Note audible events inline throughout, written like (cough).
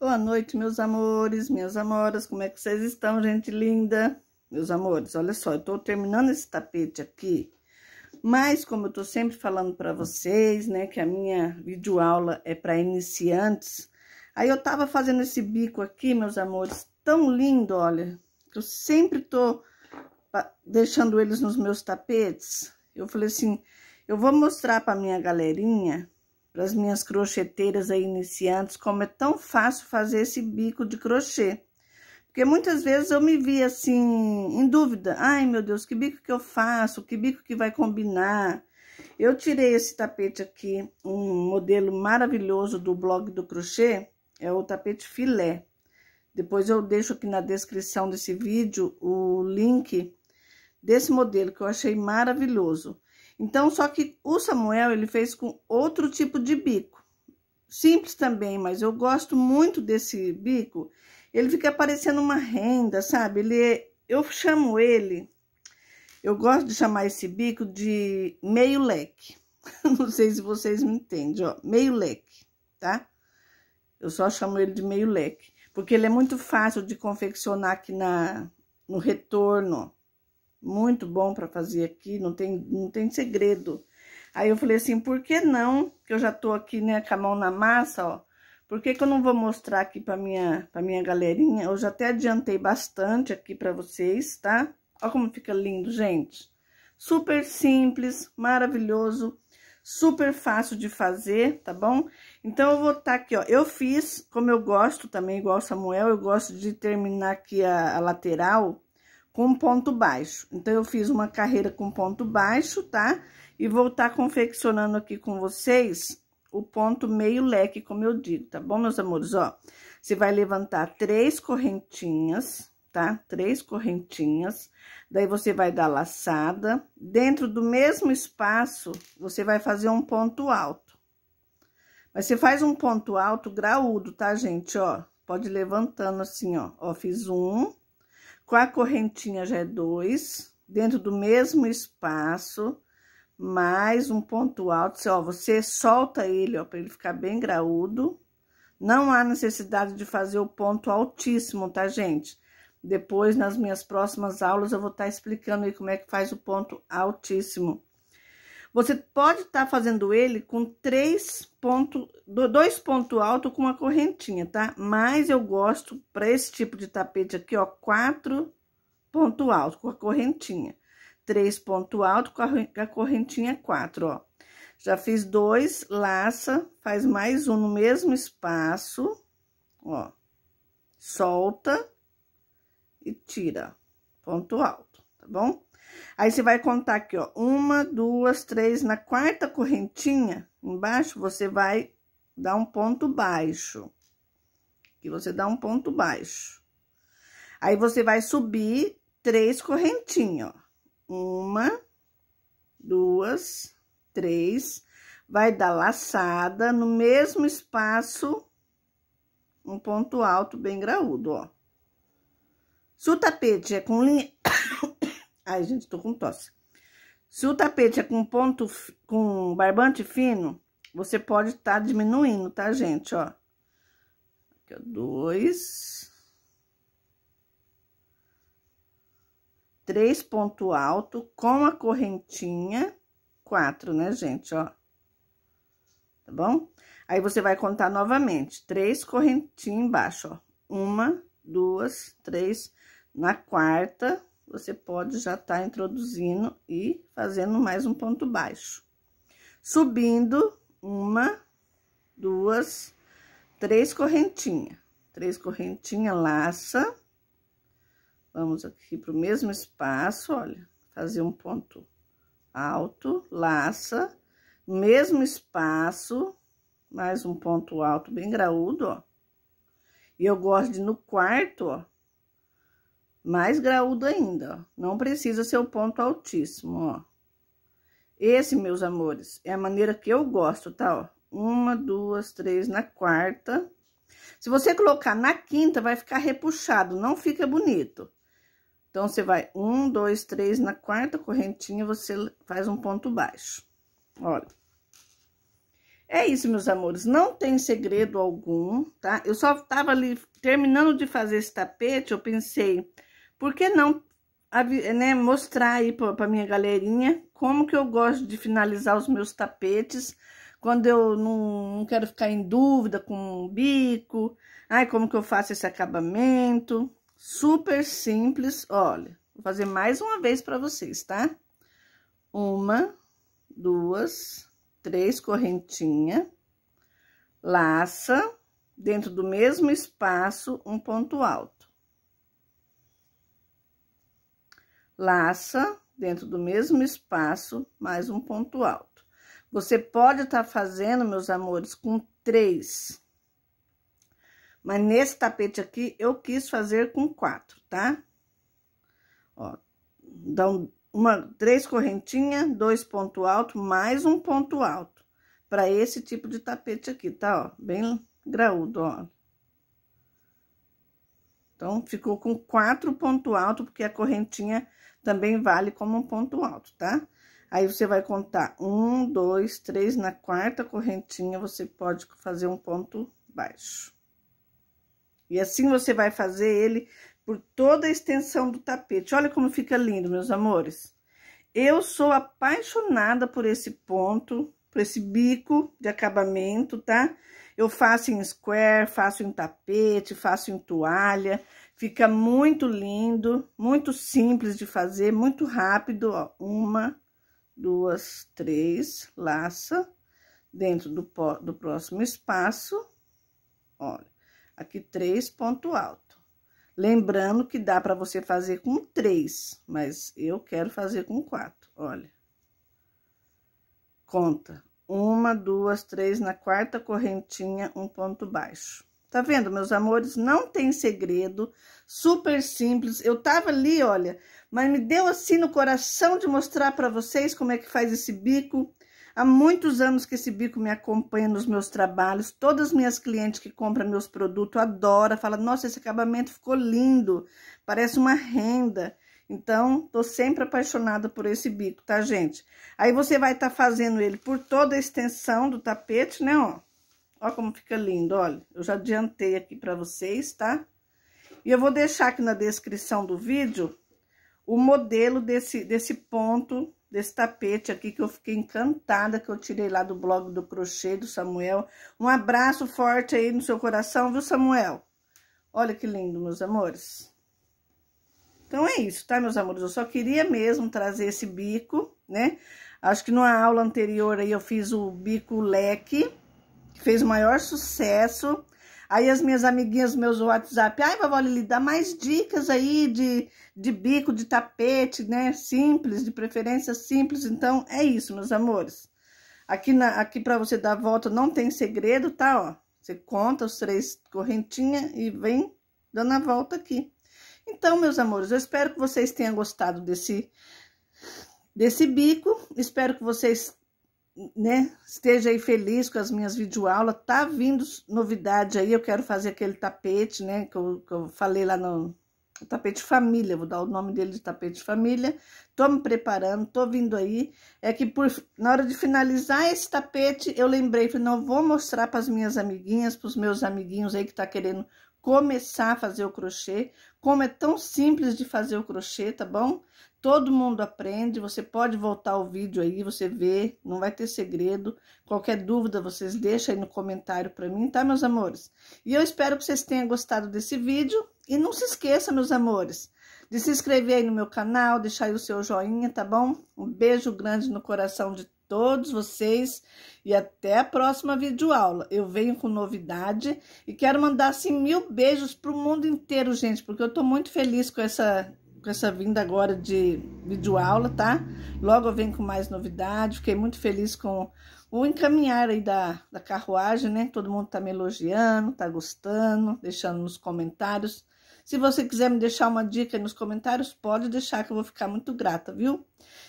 Boa noite, meus amores, minhas amoras, como é que vocês estão, gente linda? Meus amores, olha só, eu tô terminando esse tapete aqui, mas como eu tô sempre falando pra vocês, né, que a minha videoaula é pra iniciantes, aí eu tava fazendo esse bico aqui, meus amores, tão lindo, olha, eu sempre tô deixando eles nos meus tapetes, eu falei assim, eu vou mostrar pra minha galerinha para as minhas crocheteiras aí iniciantes, como é tão fácil fazer esse bico de crochê. Porque muitas vezes eu me vi assim, em dúvida. Ai, meu Deus, que bico que eu faço? Que bico que vai combinar? Eu tirei esse tapete aqui, um modelo maravilhoso do blog do crochê, é o tapete filé. Depois eu deixo aqui na descrição desse vídeo o link desse modelo que eu achei maravilhoso. Então, só que o Samuel, ele fez com outro tipo de bico. Simples também, mas eu gosto muito desse bico. Ele fica parecendo uma renda, sabe? Ele, é, eu chamo ele, eu gosto de chamar esse bico de meio leque. (laughs) Não sei se vocês me entendem, ó, meio leque, tá? Eu só chamo ele de meio leque, porque ele é muito fácil de confeccionar aqui na, no retorno, muito bom para fazer aqui, não tem, não tem segredo. Aí eu falei assim, por que não? Que eu já tô aqui, né, com a mão na massa, ó. Por que, que eu não vou mostrar aqui pra minha, pra minha galerinha? Eu já até adiantei bastante aqui pra vocês, tá? Olha como fica lindo, gente. Super simples, maravilhoso, super fácil de fazer, tá bom? Então, eu vou estar tá aqui, ó. Eu fiz, como eu gosto também, igual Samuel, eu gosto de terminar aqui a, a lateral com ponto baixo. Então, eu fiz uma carreira com ponto baixo, tá? E vou estar tá confeccionando aqui com vocês o ponto meio leque, como eu digo, tá bom, meus amores? Ó, você vai levantar três correntinhas, tá? Três correntinhas, daí você vai dar laçada. Dentro do mesmo espaço, você vai fazer um ponto alto. Mas você faz um ponto alto graúdo, tá, gente? Ó, pode ir levantando assim, ó. Ó, fiz um, com a correntinha já é 2, dentro do mesmo espaço, mais um ponto alto, você, ó, você solta ele, ó, para ele ficar bem graúdo. Não há necessidade de fazer o ponto altíssimo, tá, gente? Depois, nas minhas próximas aulas, eu vou estar tá explicando aí como é que faz o ponto altíssimo. Você pode estar tá fazendo ele com três pontos, dois pontos altos com uma correntinha, tá? Mas eu gosto para esse tipo de tapete aqui, ó, quatro ponto alto com a correntinha. Três ponto alto com a correntinha é quatro, ó. Já fiz dois, laça, faz mais um no mesmo espaço, ó. Solta e tira, ponto alto, tá bom? Aí você vai contar aqui, ó, uma, duas, três, na quarta correntinha, embaixo, você vai dar um ponto baixo. Que você dá um ponto baixo. Aí você vai subir três correntinhas, ó. Uma, duas, três, vai dar laçada no mesmo espaço, um ponto alto bem graúdo, ó. Se o tapete é com linha Ai, gente, tô com tosse. Se o tapete é com ponto, com barbante fino, você pode estar tá diminuindo, tá, gente, ó. Aqui, ó, dois. Três ponto alto com a correntinha, quatro, né, gente, ó. Tá bom? Aí, você vai contar novamente, três correntinhas embaixo, ó. Uma, duas, três, na quarta, você pode já estar tá introduzindo e fazendo mais um ponto baixo. Subindo uma, duas, três correntinhas. Três correntinhas, laça. Vamos aqui para o mesmo espaço, olha, fazer um ponto alto, laça, mesmo espaço, mais um ponto alto bem graúdo, ó. E eu gosto de no quarto, ó, mais graúdo ainda, ó. Não precisa ser o ponto altíssimo, ó. Esse, meus amores, é a maneira que eu gosto, tá, ó? Uma, duas, três na quarta. Se você colocar na quinta, vai ficar repuxado, não fica bonito. Então, você vai um, dois, três na quarta correntinha, você faz um ponto baixo. Olha. É isso, meus amores, não tem segredo algum, tá? Eu só tava ali terminando de fazer esse tapete, eu pensei por que não né, mostrar aí para minha galerinha como que eu gosto de finalizar os meus tapetes quando eu não, não quero ficar em dúvida com um bico, ai, como que eu faço esse acabamento? Super simples, olha, vou fazer mais uma vez para vocês, tá? Uma, duas, três correntinha, laça, dentro do mesmo espaço, um ponto alto. laça dentro do mesmo espaço mais um ponto alto. Você pode estar tá fazendo, meus amores, com três. Mas nesse tapete aqui, eu quis fazer com quatro, tá? Ó, então, uma, três correntinhas, dois ponto alto, mais um ponto alto. para esse tipo de tapete aqui, tá? Ó, bem graúdo, ó. Então, ficou com quatro ponto alto, porque a correntinha também vale como um ponto alto, tá? Aí, você vai contar um, dois, três, na quarta correntinha, você pode fazer um ponto baixo. E assim, você vai fazer ele por toda a extensão do tapete. Olha como fica lindo, meus amores. Eu sou apaixonada por esse ponto, por esse bico de acabamento, tá? Tá? Eu faço em square, faço em tapete, faço em toalha. Fica muito lindo, muito simples de fazer, muito rápido, ó. Uma, duas, três, laça dentro do, do próximo espaço. Olha, aqui três ponto alto. Lembrando que dá para você fazer com três, mas eu quero fazer com quatro, olha. Conta uma, duas, três, na quarta correntinha, um ponto baixo. Tá vendo, meus amores? Não tem segredo, super simples. Eu tava ali, olha, mas me deu assim no coração de mostrar para vocês como é que faz esse bico. Há muitos anos que esse bico me acompanha nos meus trabalhos. Todas as minhas clientes que compram meus produtos adoram, falam, nossa, esse acabamento ficou lindo, parece uma renda. Então, tô sempre apaixonada por esse bico, tá, gente? Aí você vai estar tá fazendo ele por toda a extensão do tapete, né, ó. Ó como fica lindo, olha. Eu já adiantei aqui pra vocês, tá? E eu vou deixar aqui na descrição do vídeo o modelo desse, desse ponto, desse tapete aqui, que eu fiquei encantada, que eu tirei lá do blog do crochê do Samuel. Um abraço forte aí no seu coração, viu, Samuel? Olha que lindo, meus amores. Então, é isso, tá, meus amores? Eu só queria mesmo trazer esse bico, né? Acho que numa aula anterior aí eu fiz o bico leque, que fez o maior sucesso. Aí as minhas amiguinhas, meus WhatsApp, ai, vovó Lili, dá mais dicas aí de, de bico, de tapete, né? Simples, de preferência simples. Então, é isso, meus amores. Aqui, na, aqui pra você dar a volta não tem segredo, tá, ó? Você conta os três correntinhas e vem dando a volta aqui. Então, meus amores, eu espero que vocês tenham gostado desse, desse bico. Espero que vocês, né, estejam aí felizes com as minhas videoaulas. Tá vindo novidade aí, eu quero fazer aquele tapete, né, que eu, que eu falei lá no, o tapete família, vou dar o nome dele de tapete família. Tô me preparando, tô vindo aí. É que por, na hora de finalizar esse tapete, eu lembrei, falei, não, vou mostrar para as minhas amiguinhas, para os meus amiguinhos aí que tá querendo começar a fazer o crochê, como é tão simples de fazer o crochê, tá bom? Todo mundo aprende, você pode voltar o vídeo aí, você vê, não vai ter segredo. Qualquer dúvida, vocês deixam aí no comentário para mim, tá, meus amores? E eu espero que vocês tenham gostado desse vídeo. E não se esqueça, meus amores, de se inscrever aí no meu canal, deixar aí o seu joinha, tá bom? Um beijo grande no coração de todos vocês e até a próxima videoaula. Eu venho com novidade e quero mandar assim mil beijos para o mundo inteiro, gente, porque eu estou muito feliz com essa com essa vinda agora de videoaula, tá? Logo eu venho com mais novidade. Fiquei muito feliz com o encaminhar aí da, da carruagem, né? Todo mundo tá me elogiando, tá gostando, deixando nos comentários. Se você quiser me deixar uma dica aí nos comentários, pode deixar que eu vou ficar muito grata, viu?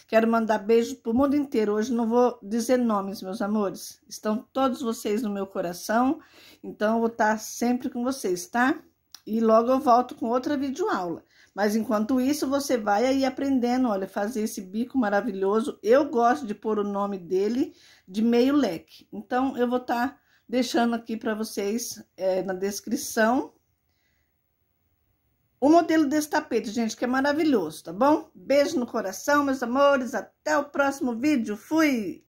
Quero mandar beijos pro mundo inteiro. Hoje não vou dizer nomes, meus amores. Estão todos vocês no meu coração, então eu vou estar sempre com vocês, tá? E logo eu volto com outra videoaula. Mas enquanto isso, você vai aí aprendendo, olha, fazer esse bico maravilhoso. Eu gosto de pôr o nome dele de meio leque. Então, eu vou estar deixando aqui para vocês é, na descrição o modelo desse tapete, gente, que é maravilhoso, tá bom? Beijo no coração, meus amores. Até o próximo vídeo. Fui!